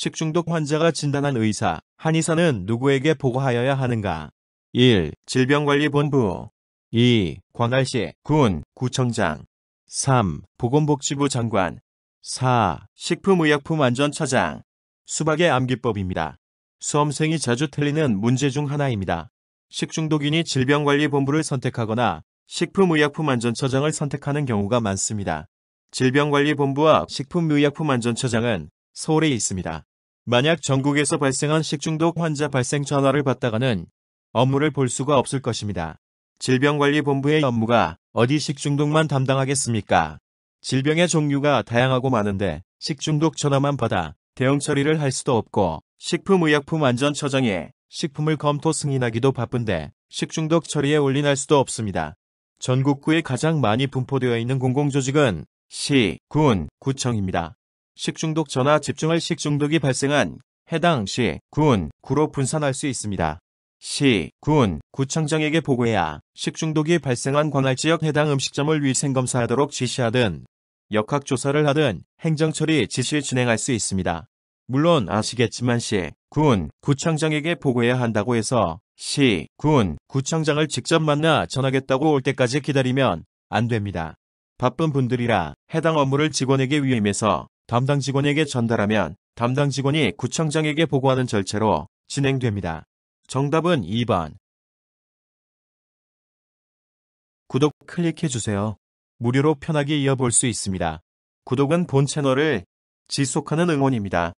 식중독 환자가 진단한 의사, 한의사는 누구에게 보고하여야 하는가? 1. 질병관리본부 2. 광할시 군, 구청장 3. 보건복지부 장관 4. 식품의약품안전처장 수박의 암기법입니다. 수험생이 자주 틀리는 문제 중 하나입니다. 식중독인이 질병관리본부를 선택하거나 식품의약품안전처장을 선택하는 경우가 많습니다. 질병관리본부와 식품의약품안전처장은 서울에 있습니다. 만약 전국에서 발생한 식중독 환자 발생 전화를 받다가는 업무를 볼 수가 없을 것입니다. 질병관리본부의 업무가 어디 식중독만 담당하겠습니까? 질병의 종류가 다양하고 많은데 식중독 전화만 받아 대응 처리를 할 수도 없고 식품의약품안전처장에 식품을 검토 승인하기도 바쁜데 식중독 처리에 올인할 수도 없습니다. 전국구에 가장 많이 분포되어 있는 공공조직은 시, 군, 구청입니다. 식중독 전화 집중할 식중독이 발생한 해당 시, 군, 구로 분산할 수 있습니다. 시, 군, 구청장에게 보고해야 식중독이 발생한 관할 지역 해당 음식점을 위생검사하도록 지시하든 역학조사를 하든 행정처리 지시 진행할 수 있습니다. 물론 아시겠지만 시, 군, 구청장에게 보고해야 한다고 해서 시, 군, 구청장을 직접 만나 전하겠다고 올 때까지 기다리면 안 됩니다. 바쁜 분들이라 해당 업무를 직원에게 위임해서 담당 직원에게 전달하면 담당 직원이 구청장에게 보고하는 절차로 진행됩니다. 정답은 2번. 구독 클릭해주세요. 무료로 편하게 이어볼 수 있습니다. 구독은 본 채널을 지속하는 응원입니다.